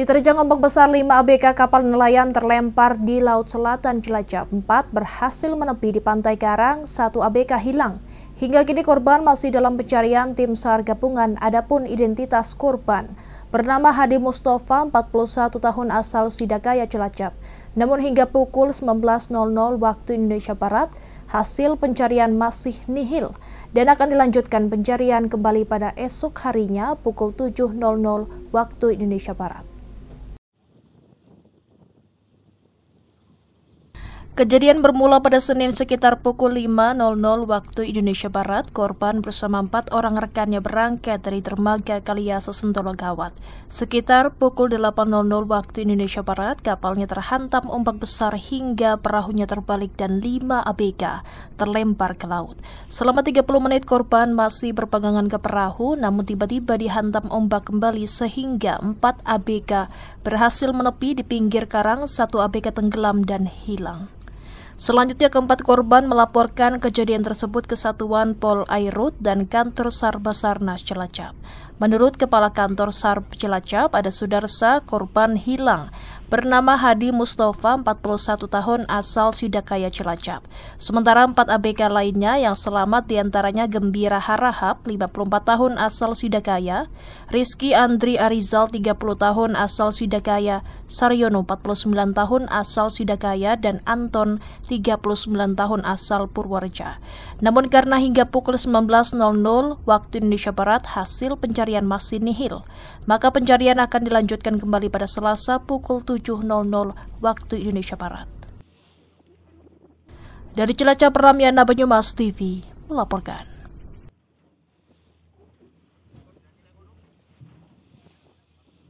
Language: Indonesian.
Diterjang ombak besar 5 ABK kapal nelayan terlempar di Laut Selatan Cilacap. 4 berhasil menepi di Pantai Karang, 1 ABK hilang. Hingga kini korban masih dalam pencarian tim SAR gabungan, adapun identitas korban. Bernama Hadi Mustafa, 41 tahun asal Sidakaya Cilacap. Namun hingga pukul 19.00 waktu Indonesia Barat, hasil pencarian masih nihil dan akan dilanjutkan pencarian kembali pada esok harinya pukul 7.00 waktu Indonesia Barat. Kejadian bermula pada Senin sekitar pukul 5.00 waktu Indonesia Barat. Korban bersama empat orang rekannya berangkat dari dermaga Kaliasa Sentolo Gawat. Sekitar pukul 8.00 waktu Indonesia Barat, kapalnya terhantam ombak besar hingga perahunya terbalik dan 5 ABK terlempar ke laut. Selama 30 menit korban masih berpegangan ke perahu, namun tiba-tiba dihantam ombak kembali sehingga 4 ABK berhasil menepi di pinggir karang, satu ABK tenggelam dan hilang. Selanjutnya keempat korban melaporkan kejadian tersebut ke Satuan Pol Airut dan Kantor Sar Basarnas Cilacap. Menurut Kepala Kantor Sar Cilacap, ada Sudarsa korban hilang bernama Hadi Mustafa, 41 tahun, asal Sidakaya Cilacap. Sementara empat ABK lainnya yang selamat diantaranya Gembira Harahap, 54 tahun, asal Sidakaya, Rizky Andri Arizal, 30 tahun, asal Sidakaya, Saryono, 49 tahun, asal Sidakaya, dan Anton, 39 tahun, asal Purworeja. Namun karena hingga pukul 19.00 waktu Indonesia Barat, hasil pencarian masih nihil, maka pencarian akan dilanjutkan kembali pada Selasa pukul 7 7.00 waktu Indonesia Barat. Dari Cilacap Ramiana Banyumas TV melaporkan.